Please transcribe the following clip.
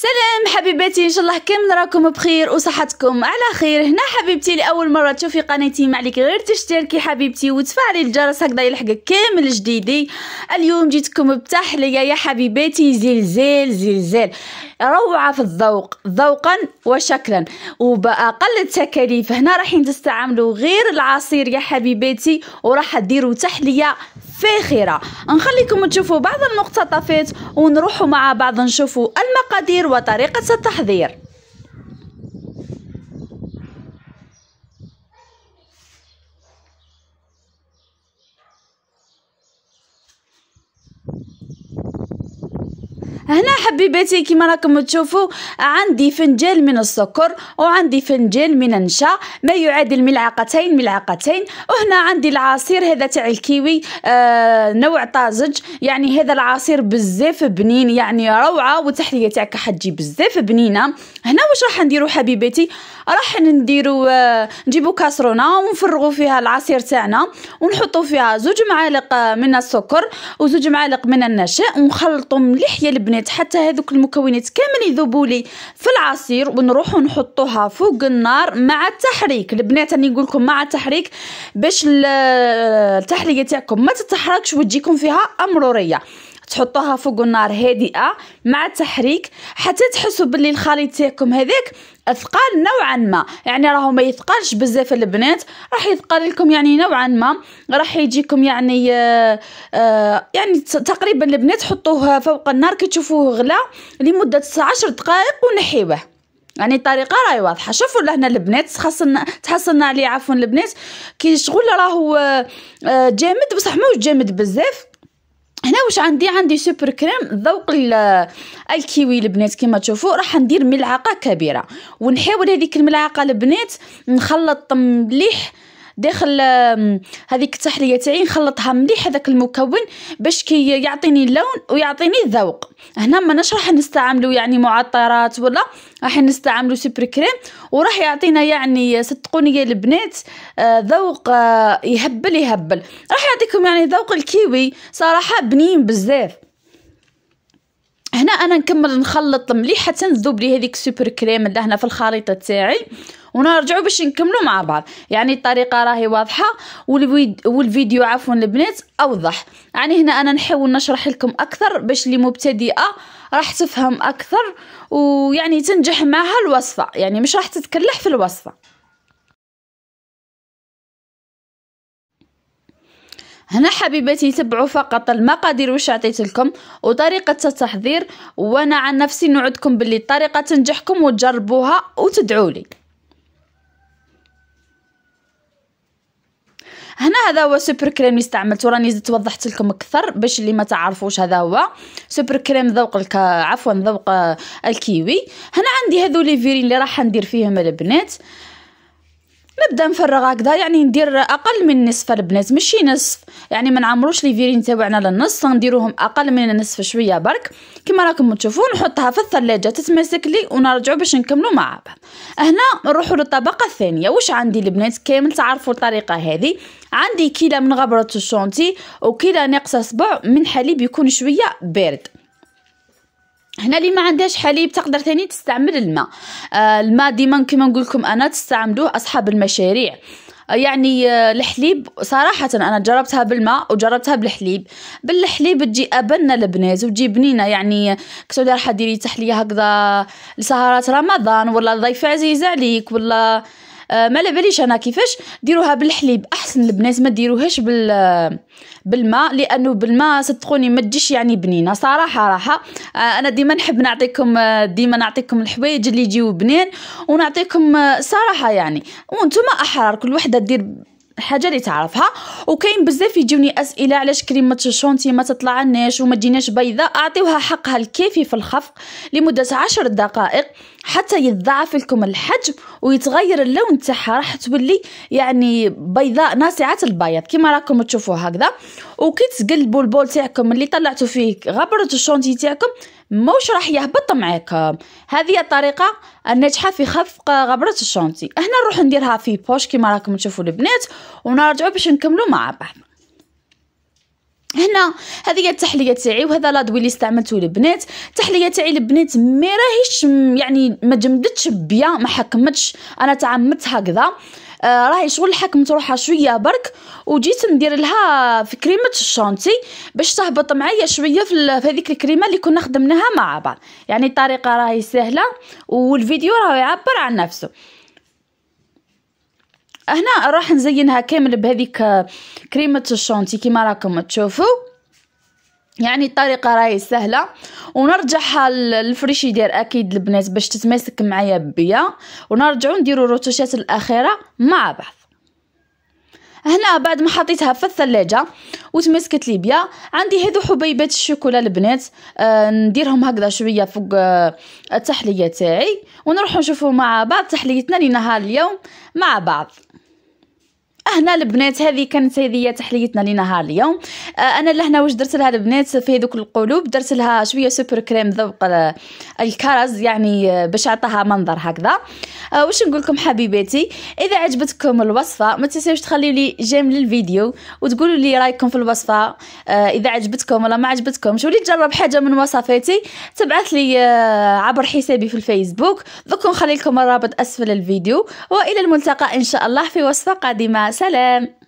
سلام حبيباتي ان شاء الله كامل راكم بخير وصحتكم على خير هنا حبيبتي لاول مره تشوفي قناتي ما عليك غير تشتركي حبيبتي وتفعلي الجرس هكذا يلحقك كامل جديدي اليوم جيتكم بتحليه يا حبيباتي زلزال زلزال روعه في الذوق ذوقا وشكلا وباقل التكاليف هنا راحين تستعملوا غير العصير يا حبيباتي وراح ديروا تحليه فاخرة نخليكم تشوفوا بعض المقتطفات ونروحوا مع بعض نشوفوا المقادير وطريقة التحضير هنا حبيباتي كما راكم تشوفوا عندي فنجان من السكر وعندي فنجان من النشا ما يعادل ملعقتين ملعقتين وهنا عندي العصير هذا تاع الكيوي آه نوع طازج يعني هذا العصير بزاف بنين يعني روعه وتحليه تاعك حتجي بزاف بنينه هنا واش راح نديرو حبيباتي راح نديرو آه، نجيبو كاسرونه ونفرغو فيها العصير تاعنا ونحطو فيها زوج معالق آه، من السكر وزوج معالق من النشا ونخلطو مليح يا البنات حتى هذوك المكونات كامل يذوبوا لي في العصير ونروحو نحطوها فوق النار مع التحريك البنات راني نقول لكم مع التحريك باش آه، التحليه تاعكم ما تتحركش وتجيكم فيها امروريه تحطوها فوق النار هادئه مع التحريك حتى تحسوا باللي الخليط تاعكم هذاك اثقال نوعا ما يعني راهو ما يثقلش بزاف البنات راح يثقل لكم يعني نوعا ما راح يجيكم يعني آآ آه، آآ آه، يعني تقريبا البنات حطوه فوق النار كي تشوفوه غلا لمده 10 دقائق ونحيوه يعني الطريقه راهي واضحه شوفوا لهنا البنات خاصنا تحصلنا عليه عفوا البنات كي شغل راهو آه، جامد بصح ماهوش جامد بزاف هنا واش عندي عندي سوبر كريم ذوق الكيوي البنات كما تشوفوا راح ندير ملعقه كبيره ونحاول هذيك الملعقه البنات نخلط مليح داخل هذيك التحليه تاعي نخلطها مليح هذاك المكون باش كي يعطيني اللون ويعطيني الذوق هنا ماناش راح نستعملو يعني معطرات ولا راح نستعملو سوبر كريم وراح يعطينا يعني صدقوني يا البنات آه، ذوق آه، يهبل يهبل راح يعطيكم يعني ذوق الكيوي صراحه بنين بزاف هنا انا نكمل نخلط مليح حتى نذوب لي هذيك السوبر كريم اللي هنا في الخليطه تاعي ونرجعوا باش نكملوا مع بعض يعني الطريقه راهي واضحه والفيديو عفوا البنات اوضح يعني هنا انا نحاول نشرح لكم اكثر باش اللي مبتدئه راح تفهم اكثر ويعني تنجح معها الوصفه يعني مش راح تتكلح في الوصفه هنا حبيباتي تبعوا فقط المقادير واش عطيت لكم وطريقه التحضير وانا عن نفسي نوعدكم باللي الطريقه تنجحكم وتجربوها وتدعوا لي هنا هذا هو سوبر كريم اللي استعملته راني زدت وضحت لكم اكثر باش اللي ما تعرفوش هذا هو سوبر كريم ذوق الك... عفوا ذوق الكيوي هنا عندي هذو لي فيرين اللي راح ندير فيهم البنات نبدا نفرغ هكذا يعني ندير اقل من نصف البنات ماشي نصف يعني ما نعمروش لي فيرين تاعنا للنص نديروهم اقل من النصف شويه برك كما راكم تشوفون نحطها في الثلاجه تتماسك لي ونرجعوا باش نكملوا مع بعض هنا نروحوا للطبقه الثانيه واش عندي البنات كامل تعرفوا الطريقه هذه عندي كيله من غبره الشونتي وكيله ناقصه صبع من حليب يكون شويه بارد هنا اللي ما عندهاش حليب تقدر ثاني تستعمل الماء آه الماء ديما كما نقول لكم انا تستعملوه اصحاب المشاريع آه، يعني آه، الحليب صراحة أنا جربتها بالماء وجربتها بالحليب بالحليب تجي أبنة البنات وتجي بنينة يعني كتولي راح ديري تحلية هكذا لسهرات رمضان ولا ضيف عزيز عليك ولا آه على باليش انا كيفاش ديروها بالحليب احسن البنات ما ديروهاش بال بالماء لانه بالماء صدقوني ما تجيش يعني بنينه صراحه راحه آه، انا ديما نحب نعطيكم آه، ديما نعطيكم الحوايج اللي يجيو بنين ونعطيكم آه، صراحه يعني وانتم احرار كل وحده دير حاجه اللي تعرفها وكاين بزاف يجوني اسئله علاش كريمه الشونتي ما تطلعناش وما تجيناش بيضاء اعطيوها حقها الكافي في الخفق لمده عشر دقائق حتى يتضاعف لكم الحجم ويتغير اللون تاعها راح تولي يعني بيضاء ناصعه البياض كما راكم تشوفوا هكذا وكي تقلبوا البول تاعكم اللي طلعتوا فيه غبره الشونتي تاعكم موش راح يهبط معاك هذه الطريقه الناجحه في خفق غبره الشونتي هنا نروح نديرها في بوش كما راكم تشوفوا البنات ونرجعوا باش نكملوا مع بعض هنا هذه هي التحليه تاعي وهذا لادوي اللي استعملته البنات التحليه تاعي البنات ما راهيش يعني ما جمدتش بيا ما حكمتش انا تعمدت هكذا آه، راهي شغل حكمت روحها شويه برك وجيت ندير لها في كريمه الشونتي باش تهبط معايا شويه في, هذيك الكريمه اللي كنا خدمناها مع بعض يعني الطريقه راهي سهله والفيديو راه يعبر عن نفسه هنا راح نزينها كامل بهذيك آه، كريمه الشونتي كيما راكم تشوفوا يعني الطريقة راهي سهلة ونرجعها للفريشيدير اكيد البنات باش تتماسك معايا بيا ونرجع نديرو الروتوشات الاخيرة مع بعض هنا بعد ما حطيتها في الثلاجة وتمسكت لي بيا عندي هذو حبيبات الشوكولا البنات آه نديرهم هكذا شويه فوق آه التحليه تاعي ونروح نشوفو مع بعض تحليتنا لنهار اليوم مع بعض هنا البنات هذه كانت هذه تحليتنا لنهار اليوم آه، انا لهنا واش درت لها البنات في ذوك القلوب درت لها شويه سوبر كريم ذوق آه، الكرز يعني آه، باش عطاها منظر هكذا واش نقول لكم حبيباتي اذا عجبتكم الوصفه ما تنساوش تخليوا لي جيم للفيديو وتقولوا لي رايكم في الوصفه اذا عجبتكم ولا ما عجبتكمش ولي تجرب حاجه من وصفاتي تبعث لي عبر حسابي في الفيسبوك دوك نخلي لكم الرابط اسفل الفيديو والى الملتقى ان شاء الله في وصفه قادمه سلام